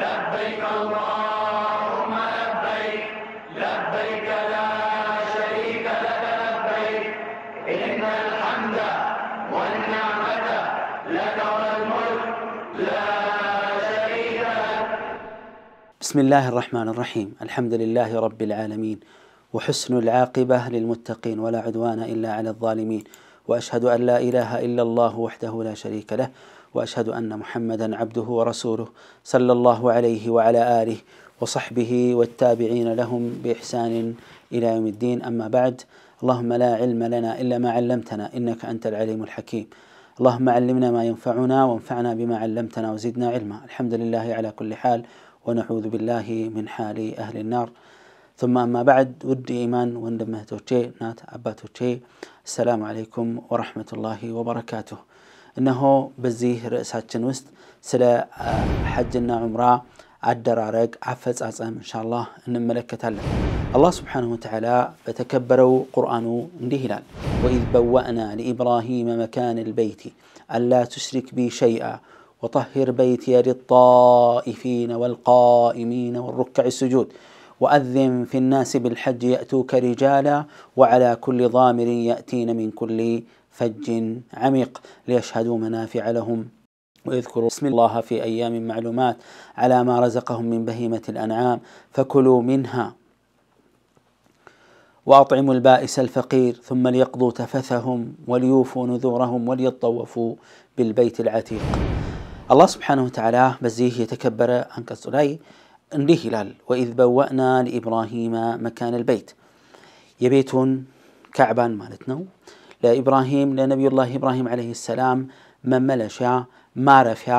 لبيك اللهم لبيك لبيك لا شريك لك لبيك إن الحمد والنعمة لك والملك لا شريك لك بسم الله الرحمن الرحيم الحمد لله رب العالمين وحسن العاقبة للمتقين ولا عدوان إلا على الظالمين وأشهد أن لا إله إلا الله وحده لا شريك له واشهد ان محمدا عبده ورسوله صلى الله عليه وعلى اله وصحبه والتابعين لهم باحسان الى يوم الدين اما بعد اللهم لا علم لنا الا ما علمتنا انك انت العليم الحكيم اللهم علمنا ما ينفعنا وانفعنا بما علمتنا وزدنا علما الحمد لله على كل حال ونعوذ بالله من حال اهل النار ثم أما بعد ودي إيمان وندمه توتشي نات أبا توتشي السلام عليكم ورحمة الله وبركاته انه بزيه رئيساتشن وست سلا حجنا عمراء الدرارق عفز عزم ان شاء الله ان الملكة الله سبحانه وتعالى فتكبروا قرآنه انديه وإذ بوأنا لإبراهيم مكان البيت ألا تشرك بي شيئا وطهر بيتي للطائفين والقائمين والركع السجود وأذن في الناس بالحج يأتوك رجالا وعلى كل ضامر يأتين من كل فج عميق ليشهدوا منافع لهم ويذكروا اسم الله في أيام معلومات على ما رزقهم من بهيمة الأنعام فكلوا منها وأطعموا البائس الفقير ثم ليقضوا تفثهم وليوفوا نذورهم وليطوفوا بالبيت العتيق الله سبحانه وتعالى بزيه يتكبر عن كسولاي ليه هلال وإذ بوأنا لإبراهيم مكان البيت يبيتون كعبان مالتنا ለኢብራሂም ለነቢዩላህ ኢብራሂም ዓለይሂ ሰላም መመለሻ ማረፊያ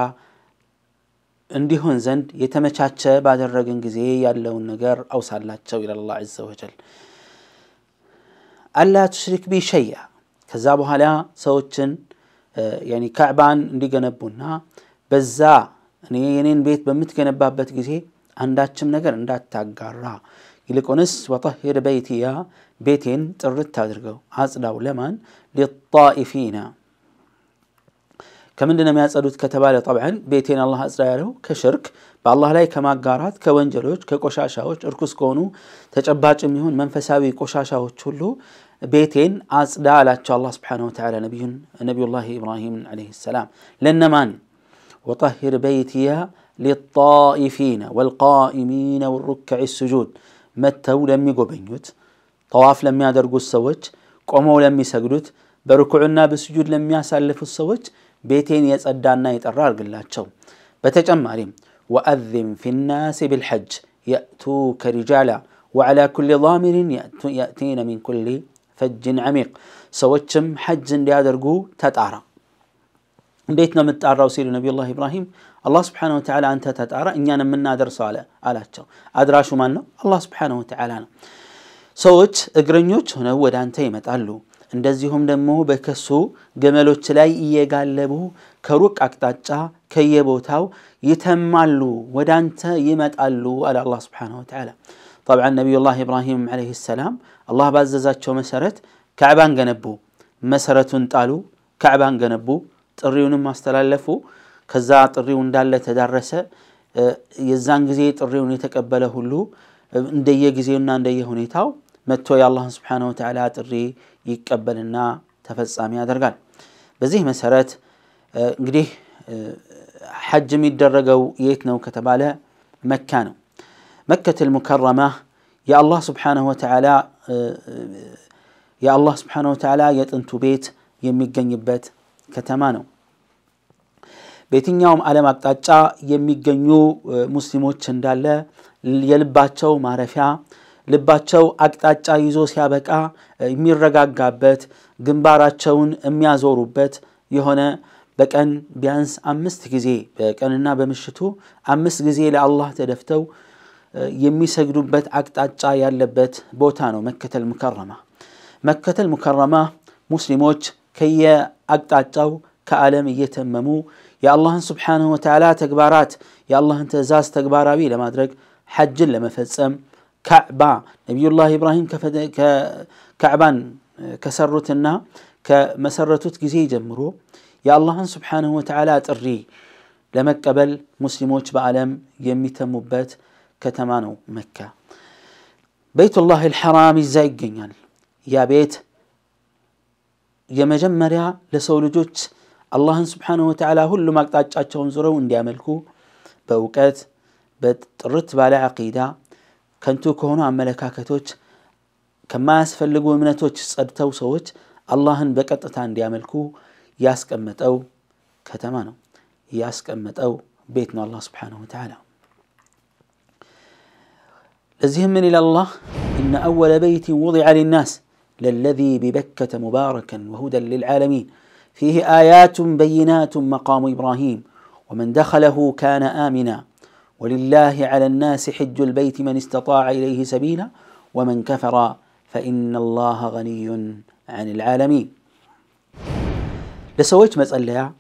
እንዲሆን ዘንድ የተመቻቸ ባደረግን ጊዜ ያለውን ነገር አውሳላቸው ይላል አላህ ዐዘ ወጀል። አላ ቱሽሪክ ቢ ሸይአ ከዛ በኋላ ሰዎችን ካዕባን እንዲገነቡና በዛ የኔን ቤት በምትገነባበት ጊዜ አንዳችም ነገር እንዳታጋራ يلكونس وطهر بيتي بيتين ترت تدرجو عزلا ولمن للطائفين كمن لنا ميات أدوت كتبالي طبعا بيتين الله أزرعه كشرك بالله لي كما قارات كونجلوج ككوشاشاوج أركس كونو تجباج أميهون منفساوي كوشاشاوج كله بيتين أزرع على الله سبحانه وتعالى نبي نبي الله إبراهيم عليه السلام لنمان وطهر بيتي للطائفين والقائمين والركع السجود መተው ለሚጎበኙት ጠዋፍ ለሚያደርጉት ሰዎች ቆመው ለሚሰግዱት በርኩዕና በስጁድ ለሚያሳልፉት ሰዎች ቤቴን የጸዳና የጠራ አድርግላቸው። በተጨማሪም ወአዚን ፊናስ ቢልሐጅ የእቱከ ሪጃላ ወዓላ ኩሊ ዛሚሪን የእቲነ ሚን ኩሊ ፈጅን ዐሚቅ ሰዎችም ሐጅ እንዲያደርጉ ተጣራ። እንዴት ነው የምጣራው ሲሉ ነቢዩላህ ኢብራሂም አላህ ስብሓነ ወተዓላ አንተ ተጣራ እኛን የምናደርሰው አለ አላቸው። አድራሹ ማን ነው? አላህ ስብሓነ ወተዓላ ነው። ሰዎች እግረኞች ሆነው ወደ አንተ ይመጣሉ። እንደዚሁም ደግሞ በከሱ ግመሎች ላይ እየጋለቡ ከሩቅ አቅጣጫ ከየቦታው ይተማሉ፣ ወደ አንተ ይመጣሉ አለ አላህ ስብሓነ ወተዓላ። ጠብዓ ነቢዩላህ ኢብራሂም ዓለይሂ ሰላም አላህ ባዘዛቸው መሰረት ከዕባን ገነቡ፣ መሰረቱን ጣሉ፣ ካዕባን ገነቡ፣ ጥሪውንም አስተላለፉ። ከዛ ጥሪው እንዳለ ተዳረሰ። የዛን ጊዜ ጥሪውን የተቀበለ ሁሉ እንደየጊዜውና እንደየሁኔታው መጥቶ የአላህን ስብሓነ ወተዓላ ጥሪ ይቀበልና ተፈጻሚ ያደርጋል። በዚህ መሰረት እንግዲህ ሐጅ የሚደረገው የት ነው ከተባለ መካ ነው። መከተል ሙከረማ የአላህ ስብሓነሁ ወተዓላ የአላህ ስብሓነሁ ወተዓላ የጥንቱ ቤት የሚገኝበት ከተማ ነው። በየትኛውም ዓለም አቅጣጫ የሚገኙ ሙስሊሞች እንዳለ የልባቸው ማረፊያ ልባቸው አቅጣጫ ይዞ ሲያበቃ የሚረጋጋበት ግንባራቸውን የሚያዞሩበት የሆነ በቀን ቢያንስ አምስት ጊዜ በቀንና በምሽቱ አምስት ጊዜ ለአላህ ተደፍተው የሚሰግዱበት አቅጣጫ ያለበት ቦታ ነው መከተል ሙከረማ። መከተል ሙከረማ ሙስሊሞች ከየአቅጣጫው ከዓለም እየተመሙ يا الله سبحانه وتعالى تكبارات يا الله انت زاز ازاز بي لما درك حج لما فتسم كعبا نبي الله ابراهيم كفد كعبان كسرتنا كمسرتت جزي جمرو يا الله سبحانه وتعالى تري لما قبل مسلموش بعلم يميت مبت كتمانو مكة بيت الله الحرام ازاي يا بيت يا مجمّر يا لسولجوت አላህን ስብሓንሁ ወተዓላ ሁሉም አቅጣጫቸውን ዙረው እንዲያመልኩ በእውቀት በጥርት ባለ አቂዳ ከንቱ ከሆኑ አመለካከቶች ከማያስፈልጉ እምነቶች ጸድተው ሰዎች አላህን በቀጥታ እንዲያመልኩ ያስቀመጠው ከተማ ነው ያስቀመጠው ቤት ነው አላህ ስብሓንሁ ወተዓላ لزهم من إلى الله إن أول بيت وضع للناس للذي ببكة مباركا وهدى للعالمين فيه ايات بينات مقام ابراهيم ومن دخله كان امنا ولله على الناس حج البيت من استطاع اليه سبيلا ومن كفر فان الله غني عن العالمين لسويت مسألة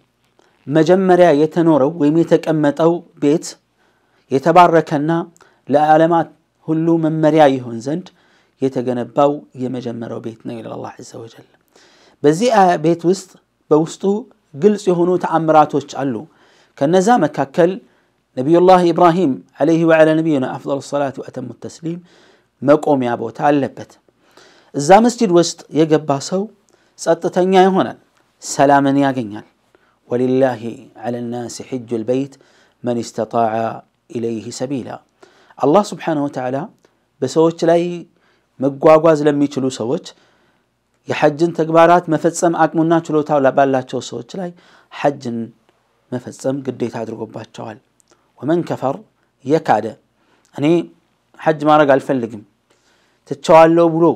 مجمرة مجمريا ويميتك ويم يتقمطو بيت يتباركنا لعالمات هلو ممريا يهون زند يتجنباو يمجمرو بيتنا الى الله عز وجل بزي آية بيت وسط بوستو قلص يهونو تعمرات وشعلو كنزا مكاكل نبي الله إبراهيم عليه وعلى نبينا أفضل الصلاة وأتم التسليم مقوم يا أبو تعلبت إذا مسجد وسط يقباسو باسو سأتتنيا هنا سلاما يا جنيال ولله على الناس حج البيت من استطاع إليه سبيلا الله سبحانه وتعالى بسوت لاي مقواقواز لم يتلو سوت يحجن تكبارات مفتسم أكمنا تلوتا ولا بالا توصوت لاي حجن مفتسم قد يتعدرقوا شوال ومن كفر يكاد هني حج ما رقع الفلقم تتشوال لو بلو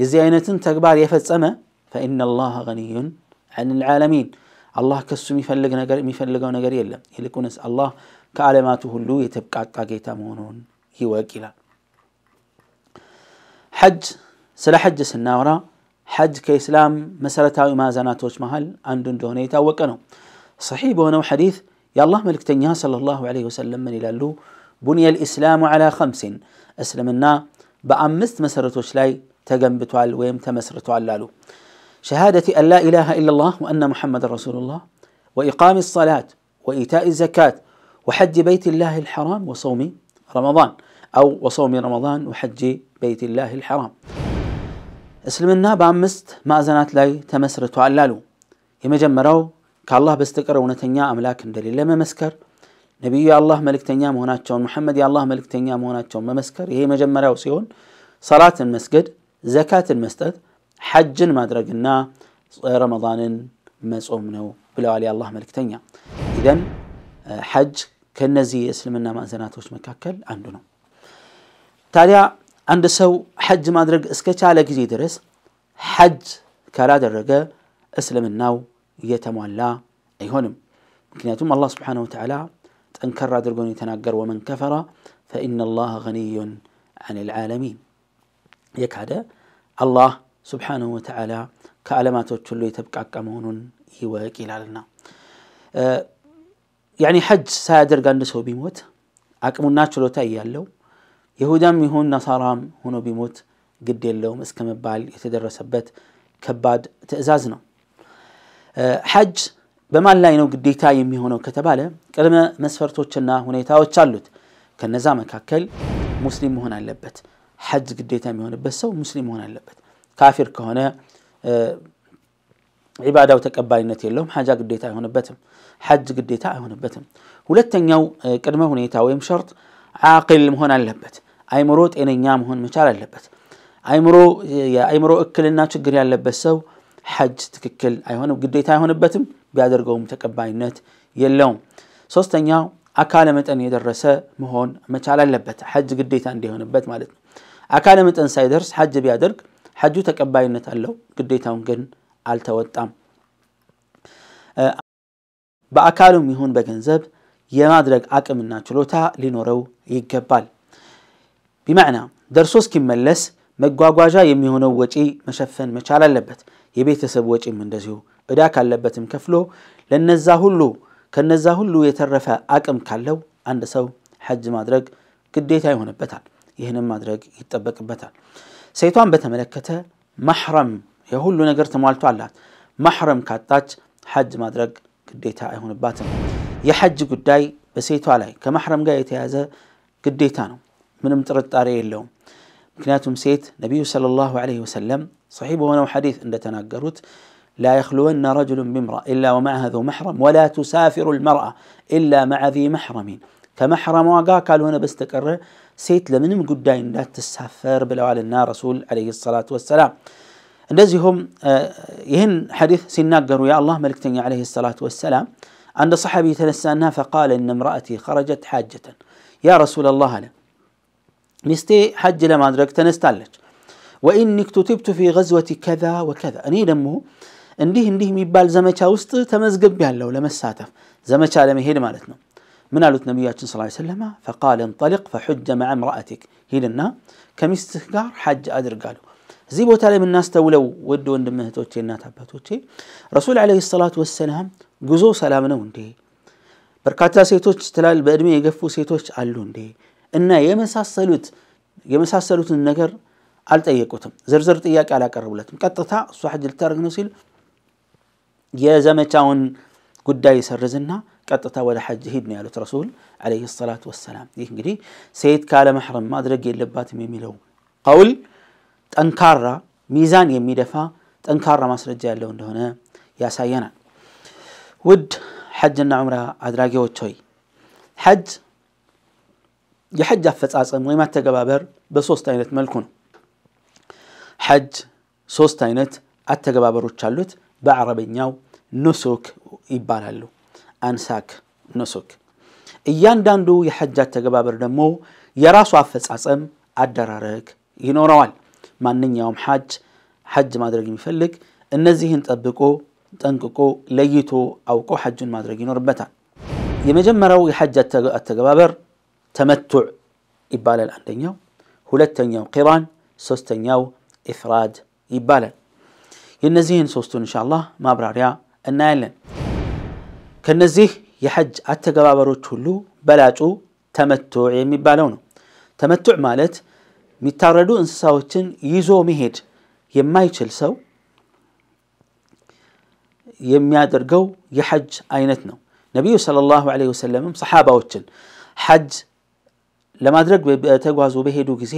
يزيانة تكبار يفتسم فإن الله غني عن العالمين الله كسو مفلق نقر مفلق ونقر يلا يلكون الله كعلماته اللو يتبقى قاقيتا مونون يواكلا حج سلا حج سناورا حج كإسلام مسألة وما زناتوش مهل أندون دونيتا وكانوا صحيح بونو حديث يا الله ملك تنيا صلى الله عليه وسلم من إلى اللو بني الإسلام على خمس أسلمنا بأمست مسرتوش لاي تجنبت على الويم تمسرت على اللالو شهادة أن لا إله إلا الله وأن محمد رسول الله وإقام الصلاة وإيتاء الزكاة وحج بيت الله الحرام وصوم رمضان أو وصوم رمضان وحج بيت الله الحرام اسلمنا بامست ما زنات لاي تمسرتو علالو يمجمراو كالله بستقر ونتنيا املاك دليل لما مسكر نبي الله ملك تنيا مهنات محمد الله ملك تنيا مهنات شون ممسكر يهي مجمراو سيون صلاة المسجد زكاة المسجد حج ما درقنا رمضان مسؤمنو بلا علي الله ملك تنيا إذن حج كنزي اسلمنا ما زنات وش مكاكل عندنا تاليا عند سو حج ما درج اسكتش على جزي درس حج كلا درجة اسلم الناو يتمولى ايهونم مكنياتهم الله سبحانه وتعالى تنكر درجون يتناقر ومن كفر فإن الله غني عن العالمين يكاد الله سبحانه وتعالى يتبقى كمون يواك إلى لنا أه يعني حج سادر አንድ بيموت أكمون ناتشلو ችሎታ يهودام يهون نصارام هنا بيموت قد يلوم اسكم بال يتدرس بيت كباد تأزازنا حج بما لا ينو قد يتايم يهونو كتباله كلمة مسفر توتشنا هنا يتاو تشالوت كالنزامة كاكل مسلم هنا اللبت حج قد يتايم يهون بس هو مسلم هنا اللبت كافر كهنا عبادة وتكبالي نتي لهم حاجة قد يتايم هنا بتم حج قد يتايم هنا بتم ولتن يو كلمة هنا يتاو يمشرط شرط ዓቅል መሆን አለበት። አይምሮ ጤነኛ መሆን መቻል አለበት። አይምሮ የአይምሮ እክልና ችግር ያለበት ሰው ሐጅ ትክክል አይሆንም፣ ግዴታ አይሆንበትም፣ ቢያደርገውም ተቀባይነት የለውም። ሶስተኛው አካለ መጠን የደረሰ መሆን መቻል አለበት፣ ሐጅ ግዴታ እንዲሆንበት ማለት ነው። አካለ መጠን ሳይደርስ ሐጅ ቢያደርግ ሐጁ ተቀባይነት አለው፣ ግዴታውን ግን አልተወጣም። በአካሉም ይሁን በገንዘብ የማድረግ አቅምና ችሎታ ሊኖረው ይገባል። ቢመዕና ደርሶ እስኪመለስ መጓጓዣ የሚሆነው ወጪ መሸፈን መቻል አለበት። የቤተሰብ ወጪም እንደዚሁ እዳ ካለበትም ከፍሎ ለነዛ ሁሉ ከነዛ ሁሉ የተረፈ አቅም ካለው አንድ ሰው ሐጅ ማድረግ ግዴታ ይሆንበታል። ይህንም ማድረግ ይጠበቅበታል። ሴቷን በተመለከተ ማሕረም የሁሉ ነገር ተሟልቶ አላት። ማሕረም ካጣች ሐጅ ማድረግ ግዴታ አይሆንባትም። يحج قداي بسيتو علي كمحرم جاي تيازا قديتانو من امترد طاري اللوم مكناتم سيت نبي صلى الله عليه وسلم صحيب وانا حديث عند تناقرت لا يخلون رجل بامرأة إلا ومعها ذو محرم ولا تسافر المرأة إلا مع ذي محرم كمحرم وقا قالوا أنا بستكر سيت لمنم قداي لا تسافر بلو على النار رسول عليه الصلاة والسلام نزهم يهن حديث سيناقروا يا الله ملكتني عليه الصلاة والسلام عند صحابي تنسانا فقال إن امرأتي خرجت حاجة يا رسول الله له نستي حج لما أدرك تنستالج وإني تتبت في غزوة كذا وكذا أني لمه عنده عنده ميبال زمجة وسط تمزق بها لو لما الساتف زمجة لما هي مالتنا من قالت النبي صلى الله عليه وسلم فقال انطلق فحج مع امرأتك هي لنا كم استهجار حج أدرك قالوا زي بوتا من الناس تولو ود وند مهتوتي النات عباتوتي رسول عليه الصلاة والسلام جزو سلامنا وندي بركاتا سيتوش تلال بأدمي يقفو سيتوش علون دي إنا يمسا السلوت يمسا السلوت النقر قالت أيه كتم زرزرت إياك على كربلات مكتتا صاحب التارق نسيل يا زمتاون قداي سرزنا كتتا ولا حج هيدنا يا رسول عليه الصلاة والسلام يهنجري سيد كالا محرم ما أدرق اللبات ميميلو قول ጠንካራ ሚዛን የሚደፋ ጠንካራ ማስረጃ ያለው እንደሆነ ያሳየናል። ውድ ሐጅና ዑምራ አድራጊዎች ሆይ ሐጅ የሐጅ አፈጻጸም ወይም አተገባበር በሶስት አይነት መልኩ ነው። ሐጅ ሶስት አይነት አተገባበሮች አሉት። በአረበኛው ኑሱክ ይባላሉ። አንሳክ፣ ኑሱክ። እያንዳንዱ የሐጅ አተገባበር ደግሞ የራሱ አፈጻጸም አደራረግ ይኖረዋል። ማንኛውም ሐጅ ሐጅ ማድረግ የሚፈልግ እነዚህን ጠብቆ ጠንቅቆ ለይቶ አውቆ ሐጁን ማድረግ ይኖርበታል። የመጀመሪያው የሐጅ አተገባበር ተመቱዕ ይባላል አንደኛው፣ ሁለተኛው ቂራን፣ ሶስተኛው ኢፍራድ ይባላል። የእነዚህን ሶስቱን እንሻላ ማብራሪያ እናያለን። ከነዚህ የሐጅ አተገባበሮች ሁሉ በላጩ ተመቱዕ የሚባለው ነው። ተመቱዕ ማለት የሚታረዱ እንስሳዎችን ይዞ መሄድ የማይችል ሰው የሚያደርገው የሐጅ አይነት ነው። ነቢዩ ሰለላሁ ዐለይሂ ወሰለምም ሰሓባዎችን ሐጅ ለማድረግ በተጓዙ በሄዱ ጊዜ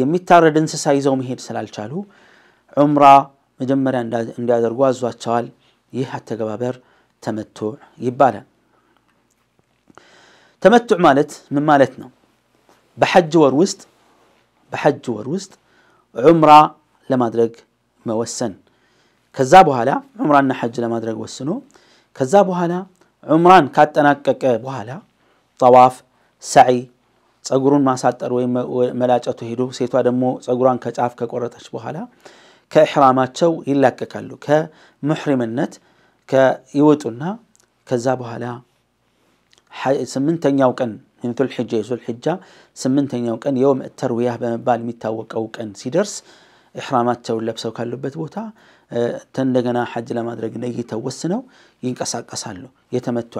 የሚታረድ እንስሳ ይዘው መሄድ ስላልቻሉ ዑምራ መጀመሪያ እንዲያደርጉ አዟቸዋል። ይህ አተገባበር ተመቱዕ ይባላል። ተመቱዕ ማለት ምን ማለት ነው? በሐጅ ወር ውስጥ بحج وروست عمره لما درج موسن كذابوا هلا عمران حج لما درج وسنو كذابوا هلا عمران كات أنا كابوا هلا طواف سعي ساجرون ما ساتر أروي ملاج أتهدو سيتو دمو تقرون كتعف كقرط أشبوا هلا كإحرامات شو إلا ككلو كمحرم النت كيوتنا كذابوا هلا حي سمنتن يوكن ሚን ዙልሒጃ የዙልሒጃ ስምንተኛው ቀን የውም ተርዊያህ በመባል የሚታወቀው ቀን ሲደርስ ኢሕራማቸውን ለብሰው ካሉበት ቦታ እንደገና ሐጅ ለማድረግ ለይተው ወስነው ይንቀሳቀሳሉ። የተመቱ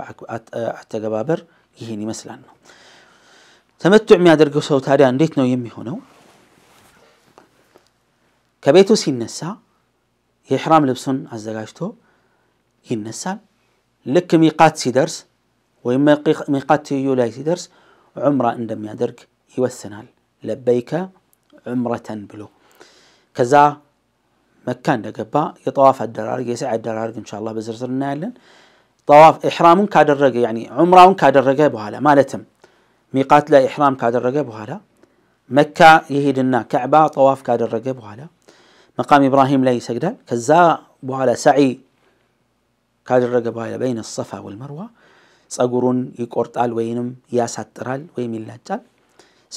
አተገባበር ይህን ይመስላል ነው። ተመቱዕ የሚያደርገው ሰው ታዲያ እንዴት ነው የሚሆነው? ከቤቱ ሲነሳ የኢሕራም ልብሱን አዘጋጅቶ ይነሳል። ልክ ሚቃት ሲደርስ وإما وميقات لا درس عمرة اندم يدرك يوثنال لبيك عمرة بلو كذا مكان دقبا يطواف الدرارق يسعى الدرارق إن شاء الله بزرزر نايلن طواف إحرام كادرقة يعني عمرة كادرقة بهالا مالتم ميقات لا إحرام كادرقة بهالا مكة يهيدنا كعبة طواف كادرقة بهالا مقام إبراهيم لا يسجد كذا بهالا سعي كادرقة بهالا بين الصفا والمروة ጸጉሩን ይቆርጣል ወይንም ያሳጥራል ወይም ይላጫል።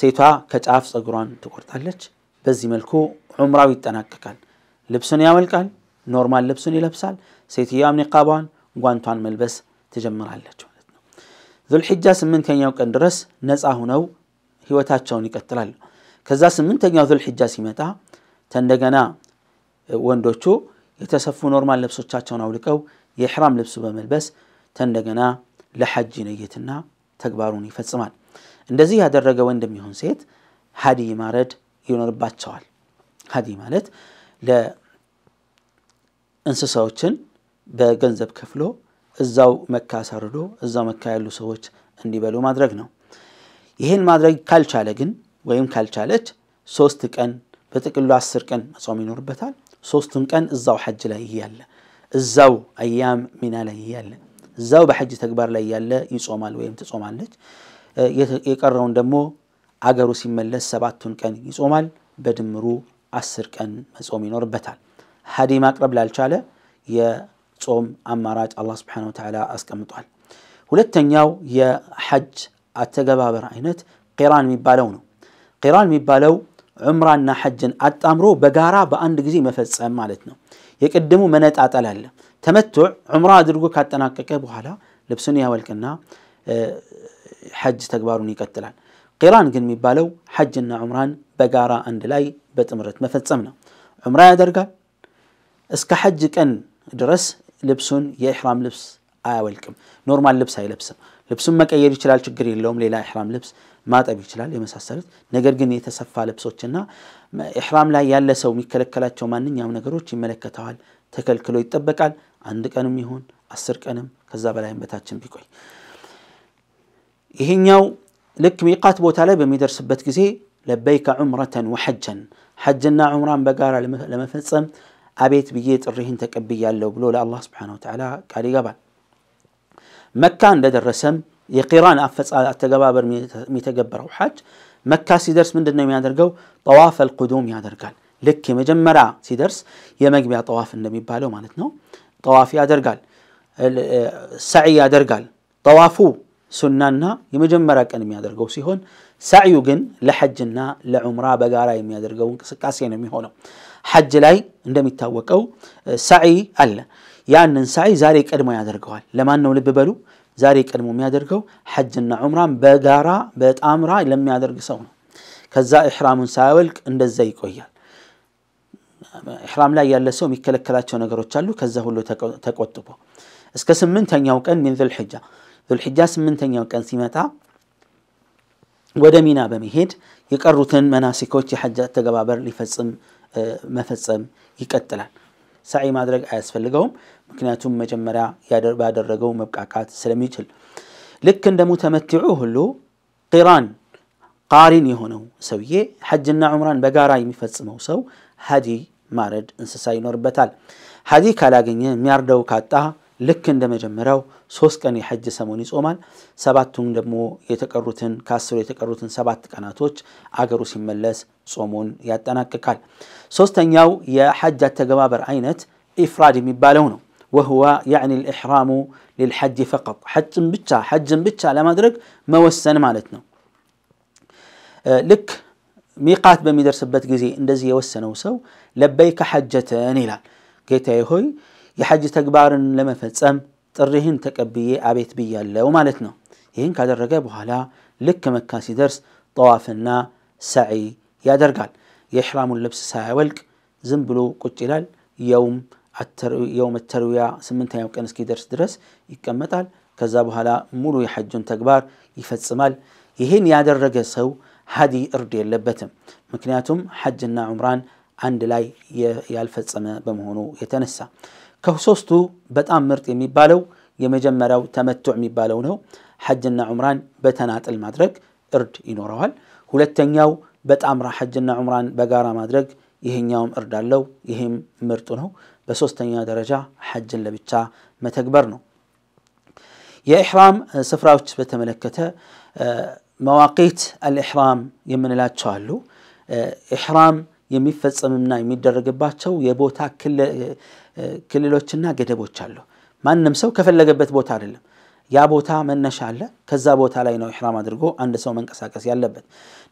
ሴቷ ከጫፍ ጸጉሯን ትቆርጣለች። በዚህ መልኩ ዑምራው ይጠናቀቃል። ልብሱን ያመልቃል፣ ኖርማል ልብሱን ይለብሳል። ሴትያም ኒቃቧን፣ ጓንቷን መልበስ ትጀምራለች ማለት ነው። ዙልሕጃ ስምንተኛው ቀን ድረስ ነፃ ሁነው ህይወታቸውን ይቀጥላሉ። ከዛ ስምንተኛው ዙልሕጃ ሲመጣ ተንደገና ወንዶቹ የተሰፉ ኖርማል ልብሶቻቸውን አውልቀው የሕራም ልብሱ በመልበስ ተንደገና ለሐጅ ነይትና ተግባሩን ይፈጽማል። እንደዚህ ያደረገ ወንድም ይሁን ሴት ሀዲ ማረድ ይኖርባቸዋል። ሀዲ ማለት ለእንስሳዎችን በገንዘብ ከፍሎ እዛው መካ ሰርዶ እዛው መካ ያሉ ሰዎች እንዲበሉ ማድረግ ነው። ይህን ማድረግ ካልቻለ ግን ወይም ካልቻለች ሶስት ቀን በጥቅሉ አስር ቀን መጾም ይኖርበታል። ሶስቱን ቀን እዛው ሐጅ ላይ እያለ እዛው አያም ሚና ላይ እያለ زاو بحج تكبر لا يلا يصومال ويم تصومالج يقرون دمو አገሩ ሲመለስ ሰባቱን ቀን ይጾማል። በድምሩ አስር ቀን መጾም ይኖርበታል። ሀዲ ማቅረብ ላልቻለ የጾም አማራጭ አላህ ስብሓነሁ ወተዓላ አስቀምጧል። ሁለተኛው የሐጅ አተገባበር አይነት ቂራን የሚባለው ነው። ቂራን የሚባለው ዑምራና ሐጅን አጣምሮ በጋራ በአንድ ጊዜ መፈጸም ማለት ነው። የቅድሙ መነጣጠል አለ። ተመቱዕ ዑምራ አድርጎ ካጠናቀቀ በኋላ ልብሱን ያወልቅና ሐጅ ተግባሩን ይቀጥላል። ቂራን ግን የሚባለው ሐጅና ዑምራን በጋራ አንድ ላይ በጥምረት መፈጸም ነው። ዑምራ ያደርጋል። እስከ ሐጅ ቀን ድረስ ልብሱን የኢሕራም ልብስ አያወልቅም። ኖርማል ልብስ አይለብስም። ልብሱን መቀየር ይችላል፣ ችግር የለውም። ሌላ ኢሕራም ልብስ ማጠብ ይችላል የመሳሰሉት። ነገር ግን የተሰፋ ልብሶችና ኢሕራም ላይ ያለ ሰው የሚከለከላቸው ማንኛውም ነገሮች ይመለከተዋል፣ ተከልክሎ ይጠበቃል። አንድ ቀንም ይሁን አስር ቀንም ከዛ በላይም በታችን ቢቆይ ይሄኛው ልክ ሚቃት ቦታ ላይ በሚደርስበት ጊዜ ለበይከ ዑምረተን ወሐጀን ሐጅና ዑምራን በጋራ ለመፈጸም አቤት ብዬ ጥሪህን ተቀብያለሁ ብሎ ለአላህ ስብሓነሁ ቃል ይገባል። መካ እንደደረሰም يقران أفس التجبابر ميت جبره حج مكة سيدرس من الدنيا يدرجو طواف القدوم يدرجال لك مجمرة سيدرس يا مجميع طواف النبي بالو ما نتنو طواف يدرجال السعي يدرجال طوافو سنانا يمجمرة كان يدرجو سيهون سعيو جن لحجنا لعمرة بجارة يدرجو كاسين ميهونو حج لاي عندما يتوقعوا سعي الله يعني سعي زاريك أدم يدرجوال لما أنه لببلو ዛሬ ቀድሞ የሚያደርገው ሐጅና ዑምራን በጋራ በጣምራ ለሚያደርግ ሰው ነው። ከዛ ኢሕራሙን ሳያወልቅ እንደዛ ይቆያል። ኢሕራም ላይ ያለ ሰው የሚከለከላቸው ነገሮች አሉ። ከዛ ሁሉ ተቆጥቦ እስከ ስምንተኛው ቀን ሚን ዙልሕጃ ዙልሕጃ ስምንተኛው ቀን ሲመጣ ወደ ሚና በመሄድ የቀሩትን መናሲኮች የሐጅ አተገባበር ሊፈጽም መፈጸም ይቀጥላል። ሳዒ ማድረግ አያስፈልገውም። ምክንያቱም መጀመሪያ ባደረገው መብቃቃት ስለሚችል ልክ እንደ ሙተመትዑ ሁሉ ቂራን ቃሪን የሆነው ሰውዬ ሐጅና ዑምራን በጋራ የሚፈጽመው ሰው ሀዲ ማረድ እንስሳ ይኖርበታል። ሀዲ ካላገኘ የሚያርደው ካጣ ልክ እንደ መጀመሪያው ሶስት ቀን የሐጅ ሰሞን ይጾማል። ሰባቱን ደግሞ የተቀሩትን ከአስሩ የተቀሩትን ሰባት ቀናቶች አገሩ ሲመለስ ጾሙን ያጠናቅቃል። ሶስተኛው የሐጅ አተገባበር አይነት ኢፍራድ የሚባለው ነው። وهو يعني الإحرام للحج فقط حج بيتشا حج بيتشا على ما أدرك ما وسن مالتنا آه، لك ميقات بميدر سبت قزي اندزي يوسن وسو لبيك حجة نيلا قيتا يهوي يحج تكبار لما فتسام ترهن تكبي عبيت بي الله ومالتنا يهن كادر رقابه على لك مكاسي درس طوافنا سعي يا درقال يحرام اللبس ساعة والك زنبلو قتلال يوم የውመ ተርዊያ ስምንተኛው ቀን እስኪደርስ ድረስ ይቀመጣል። ከዛ በኋላ ሙሉ የሐጁን ተግባር ይፈጽማል። ይህን ያደረገ ሰው ሀዲ እርድ የለበትም። ምክንያቱም ሐጅና ዑምራን አንድ ላይ ያልፈጸመ በመሆኑ የተነሳ ከሶስቱ በጣም ምርጥ የሚባለው የመጀመሪያው ተመቱዕ የሚባለው ነው። ሐጅና ዑምራን በተናጥል ማድረግ እርድ ይኖረዋል። ሁለተኛው በጣም ሐጅና ዑምራን በጋራ ማድረግ ይህኛውም እርድ አለው። ይህም ምርጡ ነው። በሶስተኛ ደረጃ ሐጅን ለብቻ መተግበር ነው። የኢሕራም ስፍራዎች በተመለከተ መዋቂት አልኢሕራም የምንላቸው አሉ። ኢሕራም የሚፈጸምና የሚደረግባቸው የቦታ ክልሎችና ገደቦች አሉ። ማንም ሰው ከፈለገበት ቦታ አይደለም። ያ ቦታ መነሻ አለ። ከዛ ቦታ ላይ ነው ኢሕራም አድርጎ አንድ ሰው መንቀሳቀስ ያለበት።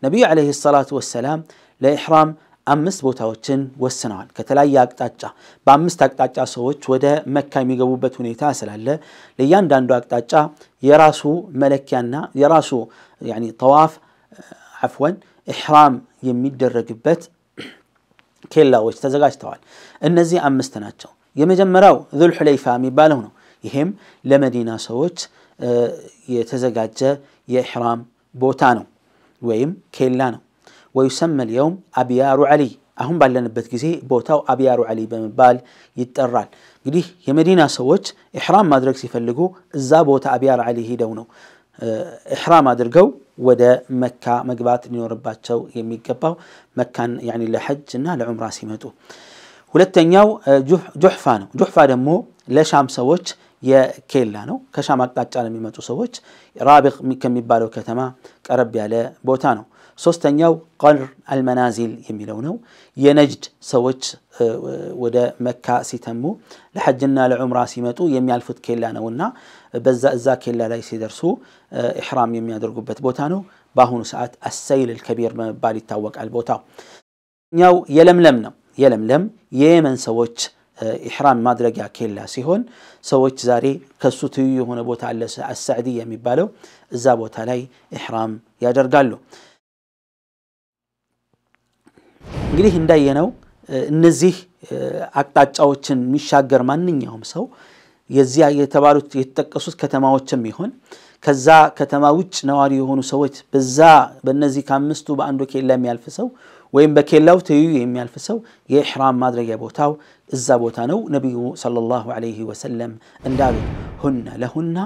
ነቢዩ ዓለይሂ ሰላቱ ወሰላም ለኢሕራም አምስት ቦታዎችን ወስነዋል። ከተለያየ አቅጣጫ በአምስት አቅጣጫ ሰዎች ወደ መካ የሚገቡበት ሁኔታ ስላለ ለእያንዳንዱ አቅጣጫ የራሱ መለኪያና የራሱ ጠዋፍ አፍወን ኢሕራም የሚደረግበት ኬላዎች ተዘጋጅተዋል። እነዚህ አምስት ናቸው። የመጀመሪያው ዙል ሑለይፋ የሚባለው ነው። ይሄም ለመዲና ሰዎች የተዘጋጀ የኢሕራም ቦታ ነው ወይም ኬላ ነው። ወዩሰመል የውም አብያሩ ዓሊ አሁን ባለንበት ጊዜ ቦታው አብያሩ ዓሊ በመባል ይጠራል። እንግዲህ የመዲና ሰዎች ኢሕራም ማድረግ ሲፈልጉ እዛ ቦታ አብያር ዓሊ ሄደው ነው ኢሕራም አድርገው ወደ መካ መግባት ሊኖርባቸው የሚገባው መካን ያኒ ለሐጅ እና ለዑምራ ሲመጡ። ሁለተኛው ጁሕፋ ነው። ጁሕፋ ደግሞ ለሻም ሰዎች የኬላ ነው። ከሻም አቅጣጫ ለሚመጡ ሰዎች ራቢቅ ከሚባለው ከተማ ቀረብ ያለ ቦታ ነው። ሶስተኛው ቀድር አልመናዚል የሚለው ነው። የነጅድ ሰዎች ወደ መካ ሲተሙ ለሐጅና ለዑምራ ሲመጡ የሚያልፉት ኬላ ነውና በዛ እዛ ኬላ ላይ ሲደርሱ ኢሕራም የሚያደርጉበት ቦታ ነው። በአሁኑ ሰዓት አሰይል ልከቢር በመባል ይታወቃል ቦታው። ኛው የለምለም ነው። የለምለም የየመን ሰዎች ኢሕራም ማድረጊያ ኬላ ሲሆን ሰዎች ዛሬ ከሱ ትዩ የሆነ ቦታ አለ አሳዕዲ የሚባለው እዛ ቦታ ላይ ኢሕራም ያደርጋሉ። እንግዲህ እንዳየነው እነዚህ አቅጣጫዎችን የሚሻገር ማንኛውም ሰው የዚያ የተባሉት የተጠቀሱት ከተማዎችም ይሆን ከዛ ከተማ ውጭ ነዋሪ የሆኑ ሰዎች በዛ በእነዚህ ከአምስቱ በአንዱ ኬላ የሚያልፍ ሰው ወይም በኬላው ትይዩ የሚያልፍ ሰው የኢሕራም ማድረጊያ ቦታው እዛ ቦታ ነው። ነቢዩ ሰለላሁ ዐለይሂ ወሰለም እንዳሉ ሁነ ለሁና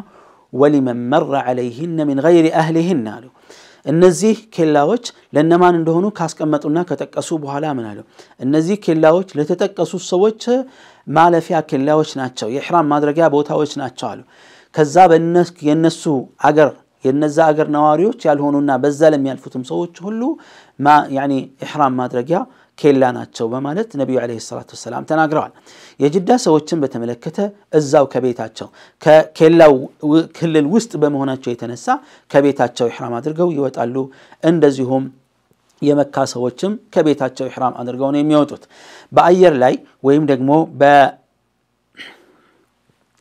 ወሊመን መረ ዐለይህነ ሚን ገይሪ አህሊህን አሉ። እነዚህ ኬላዎች ለእነማን እንደሆኑ ካስቀመጡና ከጠቀሱ በኋላ ምን አለው? እነዚህ ኬላዎች ለተጠቀሱ ሰዎች ማለፊያ ኬላዎች ናቸው፣ የኢሕራም ማድረጊያ ቦታዎች ናቸው አሉ። ከዛ የነሱ አገር የነዛ አገር ነዋሪዎች ያልሆኑና በዛ ለሚያልፉትም ሰዎች ሁሉ ኢሕራም ማድረጊያ ኬላ ናቸው በማለት ነቢዩ ለ ሰላት ወሰላም ተናግረዋል። የጅዳ ሰዎችን በተመለከተ እዛው ከቤታቸው ከኬላው ክልል ውስጥ በመሆናቸው የተነሳ ከቤታቸው ኢሕራም አድርገው ይወጣሉ። እንደዚሁም የመካ ሰዎችም ከቤታቸው ኢሕራም አድርገው ነው የሚወጡት። በአየር ላይ ወይም ደግሞ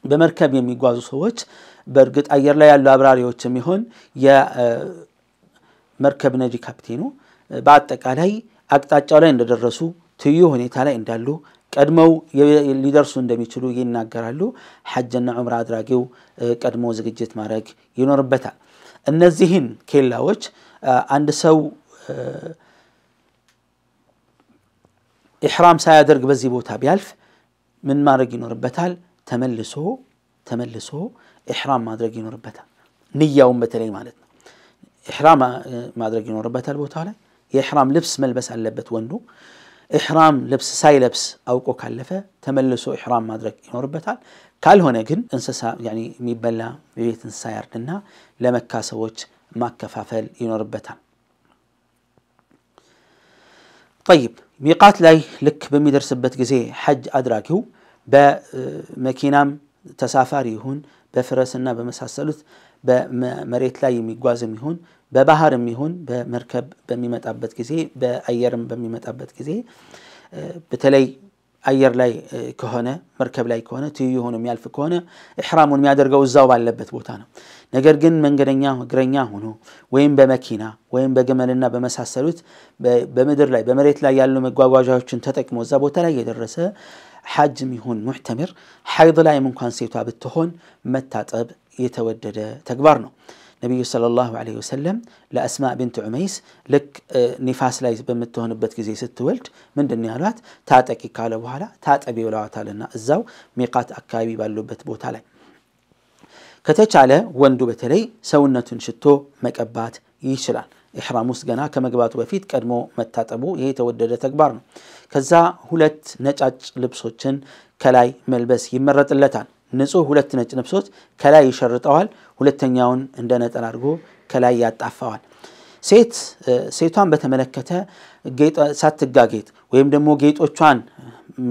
በመርከብ የሚጓዙ ሰዎች በእርግጥ አየር ላይ ያሉ አብራሪዎች የሚሆን የመርከብ ነጂ ካፕቴኑ በአጠቃላይ አቅጣጫው ላይ እንደደረሱ ትዩ ሁኔታ ላይ እንዳሉ ቀድመው ሊደርሱ እንደሚችሉ ይናገራሉ። ሐጅና ዑምራ አድራጊው ቀድሞ ዝግጅት ማድረግ ይኖርበታል። እነዚህን ኬላዎች አንድ ሰው ኢሕራም ሳያደርግ በዚህ ቦታ ቢያልፍ ምን ማድረግ ይኖርበታል? ተመልሶ ተመልሶ ኢሕራም ማድረግ ይኖርበታል። ንያውን በተለይ ማለት ነው ኢሕራም ማድረግ ይኖርበታል ቦታ ላይ የኢሕራም ልብስ መልበስ አለበት ወንዱ ኢሕራም ልብስ ሳይለብስ አውቆ ካለፈ ተመልሶ ኢሕራም ማድረግ ይኖርበታል። ካልሆነ ግን እንስሳ የሚበላ የቤት እንስሳ ያርድና ለመካ ሰዎች ማከፋፈል ይኖርበታል። ጠይብ ሚቃት ላይ ልክ በሚደርስበት ጊዜ ሐጅ አድራጊው በመኪናም ተሳፋሪ ይሁን በፈረስና በመሳሰሉት በመሬት ላይ የሚጓዝ የሚሆን በባህር የሚሆን በመርከብ በሚመጣበት ጊዜ በአየርም በሚመጣበት ጊዜ በተለይ አየር ላይ ከሆነ መርከብ ላይ ከሆነ ትይዩ ሆኖ የሚያልፍ ከሆነ ኢሕራሙን የሚያደርገው እዛው ባለበት ቦታ ነው። ነገር ግን መንገደኛ እግረኛ ሆኖ ወይም በመኪና ወይም በግመልና በመሳሰሉት በምድር ላይ በመሬት ላይ ያሉ መጓጓዣዎችን ተጠቅሞ እዛ ቦታ ላይ የደረሰ ሐጅ የሚሆን ሙዕተምር ሐይድ ላይም እንኳን ሴቷ ብትሆን መታጠብ يتوجد تكبرنا نبي صلى الله عليه وسلم لأسماء بنت عميس لك نفاس لا يبمتهن بتكزي ست ولد من الدنيا لات تاتكي كالو هلا تات أبي ولا تالنا الزو ميقات أكابي بالو بتبوت علي كتش على وندو بتري سونة شتو مكبات يشلان إحرام مسجنا كما جبات وفيد كرمو متتابو هي تودد تكبرنا كذا هلت نجاج لبسوتشن كلاي ملبس يمرت اللتان ንጹህ ሁለት ነጭ ልብሶች ከላይ ይሸርጠዋል፣ ሁለተኛውን እንደ ነጠል አድርጎ ከላይ ያጣፋዋል። ሴት ሴቷን በተመለከተ ሳትጋጌጥ ወይም ደግሞ ጌጦቿን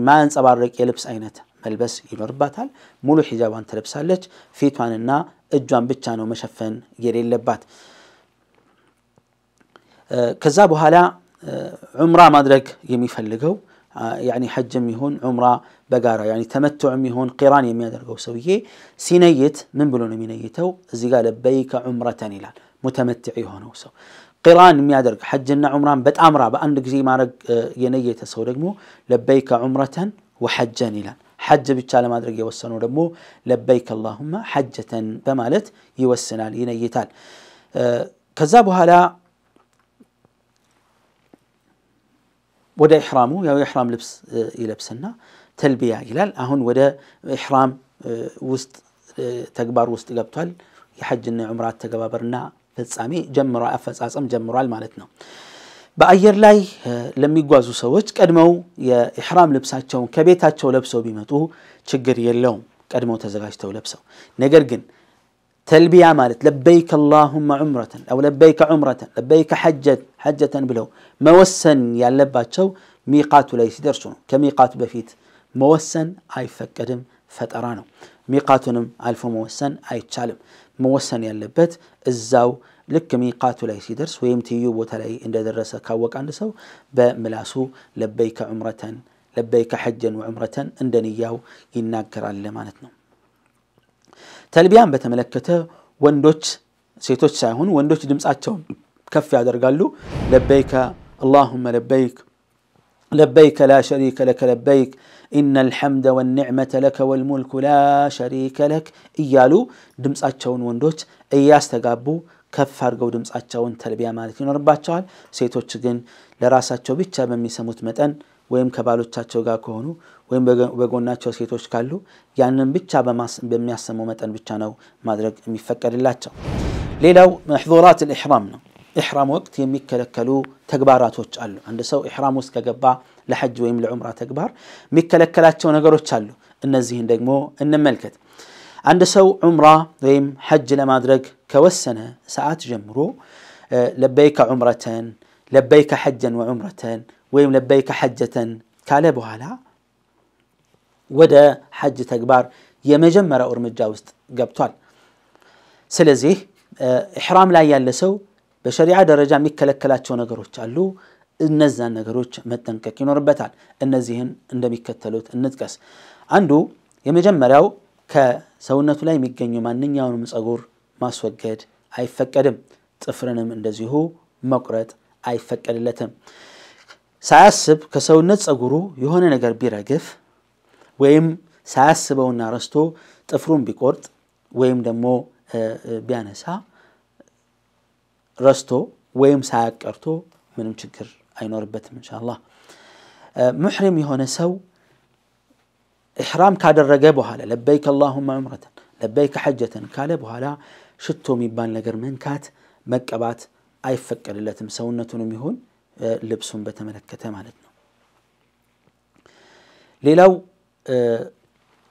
ማያንጸባረቅ የልብስ አይነት መልበስ ይኖርባታል። ሙሉ ሒጃቧን ትለብሳለች። ፊቷንና እጇን ብቻ ነው መሸፈን የሌለባት። ከዛ በኋላ ዑምራ ማድረግ የሚፈልገው ያኒ ሐጅም ይሁን ዑምራ بقارا يعني تمتع ميهون قران يمي أدرقه وسويه سينيت من بلون مينيتو زي قال بيك عمرة إلى متمتعي هون وسو قران مي أدرق حجنا عمران بت أمرا بان زي ما رق آه، ينيت صورقمو لبيك عمرة وحجا إلى حج بالتالي ما أدرق يوسنو لمو لبيك اللهم حجة بمالت يوسنا لينيتال آه، كذابو هلا ودا إحرامو يا إحرام لبس آه، يلبسنا تلبية إلال أهون ودا إحرام آه، وست آه، تكبر وست قبطل يحج إن عمرات تقبابرنا فتسامي جمرا أفس أسام جمرا المالتنا بأير لاي آه، لم يقوازو سوش كأدمو يا إحرام لبسات شون كبيتات شو لبسو بيمتو شقر يلوم كأدمو تزغاش تو لبسو نقرقن تلبية مالت لبيك اللهم عمرة أو لبيك عمرة لبيك حجة حجة بلو موسن يا لبات شو ميقات ليس درسون كميقات بفيت መወሰን አይፈቀድም ፈጠራ ነው ሚቃቱንም አልፎ መወሰን አይቻልም መወሰን ያለበት እዛው ልክ ሚቃቱ ላይ ሲደርስ ወይም ትይዩ ቦታ ላይ እንደደረሰ ካወቀ አንድ ሰው በምላሱ ለበይከ ዑምረተን ለበይከ ሐጀን ወዑምረተን እንደ ንያው ይናገራል ለማለት ነው ተልቢያን በተመለከተ ወንዶች ሴቶች ሳይሆኑ ወንዶች ድምፃቸውን ከፍ ያደርጋሉ ለበይከ اللهم لبيك لبيك لا شريك لك لبيك ኢነ አልሐምደ ወኒዕመተ ለከ ወልሙልኩ ላ ሸሪከ ለክ እያሉ ድምፃቸውን ወንዶች እያስተጋቡ ከፍ አድርገው ድምፃቸውን ተልቢያ ማለት ይኖርባቸዋል። ሴቶች ግን ለራሳቸው ብቻ በሚሰሙት መጠን ወይም ከባሎቻቸው ጋር ከሆኑ ወይም በጎናቸው ሴቶች ካሉ ያንን ብቻ በሚያሰሙ መጠን ብቻ ነው ማድረግ የሚፈቀድላቸው። ሌላው መሕዙራት ልኢሕራም ነው። ኢሕራም ወቅት የሚከለከሉ ተግባራቶች አሉ። አንድ ሰው ኢሕራም ውስጥ ከገባ لحج ويم لعمرة تكبر مكة لكلات شو نقرو تشالو النزيهن دقمو إن ملكت عند سو عمرة ويم حج لما درق كوسنا ساعات جمرو لبيك عمرة لبيك حجا وعمرة ويم لبيك حجة كالبو لا ودا حج تكبر يمجمرة أرمجا وست قبطال سلزيه إحرام لا يالسو بشريعة درجة مكة لكلات شو نقرو تشالو እነዛን ነገሮች መጠንቀቅ ይኖርበታል። እነዚህን እንደሚከተሉት እንጥቀስ። አንዱ የመጀመሪያው ከሰውነቱ ላይ የሚገኙ ማንኛውንም ጸጉር ማስወገድ አይፈቀድም። ጥፍርንም እንደዚሁ መቁረጥ አይፈቀድለትም። ሳያስብ ከሰውነት ጸጉሩ የሆነ ነገር ቢረግፍ ወይም ሳያስበውና ረስቶ ጥፍሩን ቢቆርጥ ወይም ደግሞ ቢያነሳ ረስቶ ወይም ሳያቀርቶ ምንም ችግር أينور بتم إن شاء الله محرم يهون سو إحرام كادر رجبه هلا لبيك اللهم عمرة لبيك حجة كالبه هلا شتو ميبان لقر من كات مكبات أي فكر اللي تمسونة نميهون لبسهم بتملك كتمالتنا للو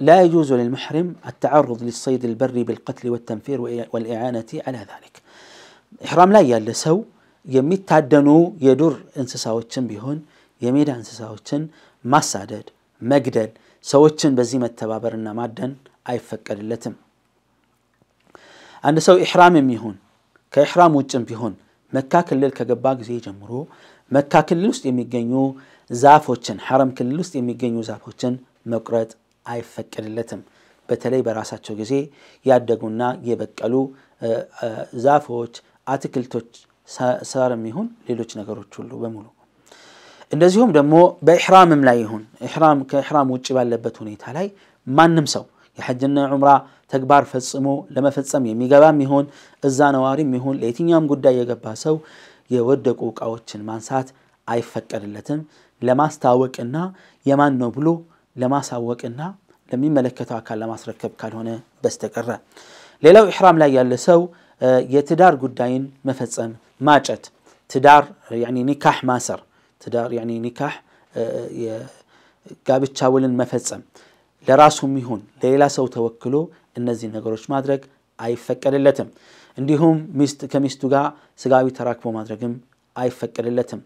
لا يجوز للمحرم التعرض للصيد البري بالقتل والتنفير والإعانة على ذلك إحرام لا يلسو የሚታደኑ የዱር እንስሳዎችን ቢሆን የሜዳ እንስሳዎችን ማሳደድ፣ መግደል፣ ሰዎችን በዚህ መተባበርና ማደን አይፈቀድለትም። አንድ ሰው ኢሕራም የሚሆን ከኢሕራም ውጭም ቢሆን መካ ክልል ከገባ ጊዜ ጀምሮ መካ ክልል ውስጥ የሚገኙ ዛፎችን ሐረም ክልል ውስጥ የሚገኙ ዛፎችን መቁረጥ አይፈቀድለትም። በተለይ በራሳቸው ጊዜ ያደጉና የበቀሉ ዛፎች፣ አትክልቶች ሳርም ይሁን ሌሎች ነገሮች ሁሉ በሙሉ እንደዚሁም ደግሞ በኢሕራምም ላይ ይሁን ኢሕራም ከኢሕራም ውጭ ባለበት ሁኔታ ላይ ማንም ሰው የሐጅና ዑምራ ተግባር ፈጽሞ ለመፈጸም የሚገባም ይሁን እዛ ነዋሪም ይሁን ለየትኛውም ጉዳይ የገባ ሰው የወደቁ ዕቃዎችን ማንሳት አይፈቀድለትም። ለማስታወቅና የማን ነው ብሎ ለማሳወቅና ለሚመለከተው አካል ለማስረከብ ካልሆነ በስተቀረ ሌላው ኢሕራም ላይ ያለ ሰው የትዳር ጉዳይን መፈጸም ማጨት፣ ትዳር ኒካህ ማሰር፣ ትዳር ኒካህ ጋብቻ ውልን መፈጸም ለራሱም ይሁን ለሌላ ሰው ተወክሎ እነዚህ ነገሮች ማድረግ አይፈቀድለትም። እንዲሁም ሚስት ከሚስቱ ጋር ስጋዊ ተራክቦ ማድረግም አይፈቀድለትም።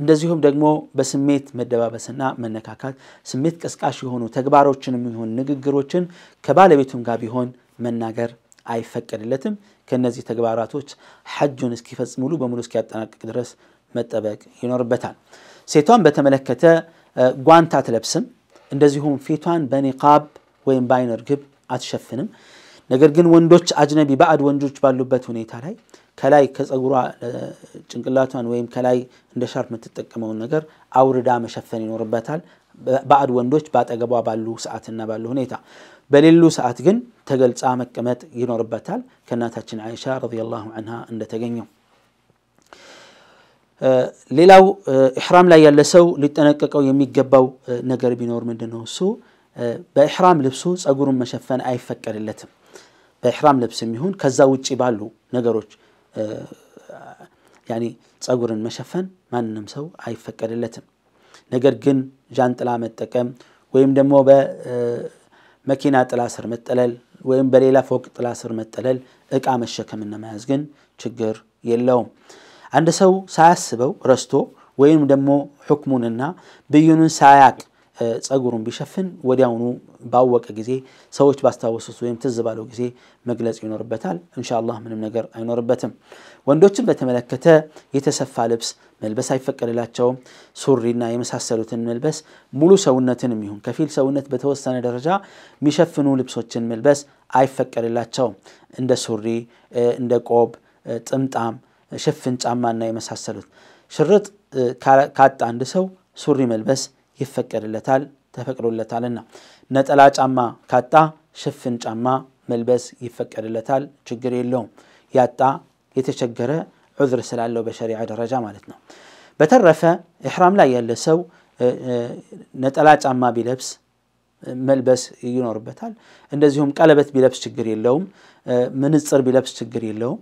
እንደዚሁም ደግሞ በስሜት መደባበስና መነካካት፣ ስሜት ቀስቃሽ የሆኑ ተግባሮችንም ይሁን ንግግሮችን ከባለቤቱም ጋር ቢሆን መናገር አይፈቀድለትም። ከእነዚህ ተግባራቶች ሐጁን እስኪፈጽም ሙሉ በሙሉ እስኪያጠናቅቅ ድረስ መጠበቅ ይኖርበታል። ሴቷን በተመለከተ ጓንት አትለብስም፣ እንደዚሁም ፊቷን በኒቃብ ወይም በአይነ ርግብ አትሸፍንም። ነገር ግን ወንዶች አጅነቢ በአድ ወንዶች ባሉበት ሁኔታ ላይ ከላይ ከፀጉሯ ጭንቅላቷን ወይም ከላይ እንደ ሻርፕ የምትጠቀመውን ነገር አውርዳ መሸፈን ይኖርበታል። በአድ ወንዶች በአጠገቧ ባሉ ሰዓትና ባሉ ሁኔታ በሌሉ ሰዓት ግን ተገልጻ መቀመጥ ይኖርበታል። ከእናታችን አይሻ ረዲየላሁ አንሃ እንደተገኘው ሌላው ኢሕራም ላይ ያለ ሰው ሊጠነቀቀው የሚገባው ነገር ቢኖር ምንድን ነው? እሱ በኢሕራም ልብሱ ጸጉሩን መሸፈን አይፈቀድለትም። በኢሕራም ልብስ የሚሆን ከዛ ውጭ ባሉ ነገሮች ያኒ ጸጉርን መሸፈን ማንንም ሰው አይፈቀድለትም። ነገር ግን ጃንጥላ መጠቀም ወይም ደግሞ መኪና ጥላ ስር መጠለል ወይም በሌላ ፎቅ ጥላ ስር መጠለል፣ እቃ መሸከምና መያዝ ግን ችግር የለውም። አንድ ሰው ሳያስበው ረስቶ ወይም ደግሞ ሕክሙንና ብዩንን ሳያቅ ጸጉሩን ቢሸፍን ወዲያውኑ ባወቀ ጊዜ ሰዎች ባስታወሱት ወይም ትዝ ባለው ጊዜ መግለጽ ይኖርበታል። እንሻ ምንም ነገር አይኖርበትም። ወንዶችን በተመለከተ የተሰፋ ልብስ መልበስ አይፈቀድላቸውም። ሱሪና የመሳሰሉትን መልበስ፣ ሙሉ ሰውነትን የሚሆን ከፊል ሰውነት በተወሰነ ደረጃ የሚሸፍኑ ልብሶችን መልበስ አይፈቀድላቸውም። እንደ ሱሪ፣ እንደ ቆብ፣ ጥምጣም፣ ሽፍን ጫማና የመሳሰሉት። ሽርጥ ካጣ አንድ ሰው ሱሪ መልበስ ይፈቀድለታል ተፈቅዶለታልና። ነጠላ ጫማ ካጣ ሽፍን ጫማ መልበስ ይፈቀድለታል፣ ችግር የለውም። ያጣ የተቸገረ ዑዝር ስላለው በሸሪዓ ደረጃ ማለት ነው። በተረፈ ኢሕራም ላይ ያለ ሰው ነጠላ ጫማ ቢለብስ መልበስ ይኖርበታል። እንደዚሁም ቀለበት ቢለብስ ችግር የለውም። ምንጽር ቢለብስ ችግር የለውም።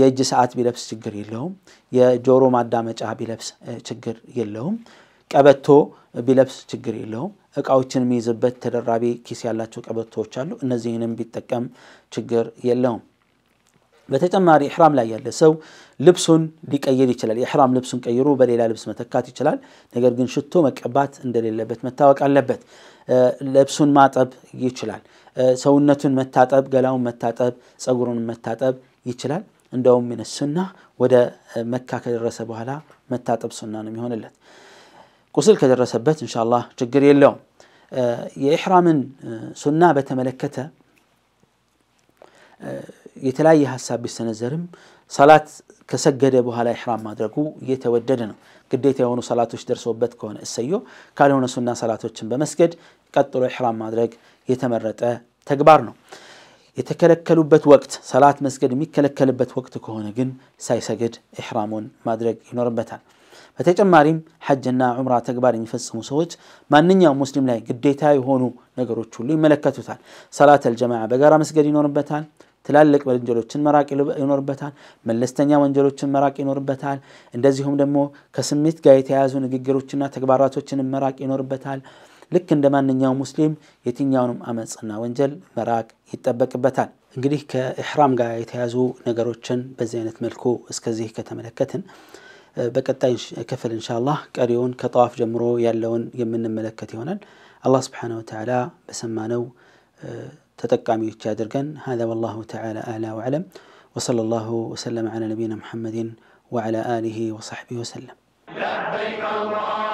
የእጅ ሰዓት ቢለብስ ችግር የለውም። የጆሮ ማዳመጫ ቢለብስ ችግር የለውም። ቀበቶ ቢለብስ ችግር የለውም። እቃዎችን የሚይዝበት ተደራቢ ኪስ ያላቸው ቀበቶዎች አሉ። እነዚህንም ቢጠቀም ችግር የለውም። በተጨማሪ ኢሕራም ላይ ያለ ሰው ልብሱን ሊቀይር ይችላል። የኢሕራም ልብሱን ቀይሮ በሌላ ልብስ መተካት ይችላል። ነገር ግን ሽቶ መቀባት እንደሌለበት መታወቅ አለበት። ልብሱን ማጠብ ይችላል። ሰውነቱን መታጠብ፣ ገላውን መታጠብ፣ ጸጉሩን መታጠብ ይችላል። እንደውም ሱና ወደ መካ ከደረሰ በኋላ መታጠብ ሱና ነው የሚሆንለት። ቁስል ከደረሰበት እንሻላ ችግር የለውም። የኢሕራምን ሱና በተመለከተ የተለያየ ሀሳብ ቢሰነዘርም ሰላት ከሰገደ በኋላ ኢሕራም ማድረጉ እየተወደደ ነው። ግዴታ የሆኑ ሰላቶች ደርሶበት ከሆነ እሰዮ፣ ካልሆነ ሱና ሰላቶችን በመስገድ ቀጥሎ ኢሕራም ማድረግ የተመረጠ ተግባር ነው። የተከለከሉበት ወቅት ሰላት መስገድ የሚከለከልበት ወቅት ከሆነ ግን ሳይሰግድ ኢሕራሙን ማድረግ ይኖርበታል። በተጨማሪም ሐጅና ዑምራ ተግባር የሚፈጽሙ ሰዎች ማንኛውም ሙስሊም ላይ ግዴታ የሆኑ ነገሮች ሁሉ ይመለከቱታል። ሰላት አልጀማዓ በጋራ መስገድ ይኖርበታል። ትላልቅ ወንጀሎችን መራቅ ይኖርበታል። መለስተኛ ወንጀሎችን መራቅ ይኖርበታል። እንደዚሁም ደግሞ ከስሜት ጋር የተያያዙ ንግግሮችና ተግባራቶችን መራቅ ይኖርበታል። ልክ እንደ ማንኛውም ሙስሊም የትኛውንም አመፅና ወንጀል መራቅ ይጠበቅበታል። እንግዲህ ከኢሕራም ጋር የተያዙ ነገሮችን በዚህ አይነት መልኩ እስከዚህ ከተመለከትን በቀጣይ ክፍል እንሻላህ ቀሪውን ከጠዋፍ ጀምሮ ያለውን የምንመለከት ይሆናል። አላህ ስብሓነ ወተዓላ በሰማነው ተጠቃሚዎች ያድርገን። ሀዛ ወላሁ ተዓላ አዕላ ወአዕለም وصلى الله وسلم على نبينا محمد وعلى آله وصحبه وسلم لبيك اللهم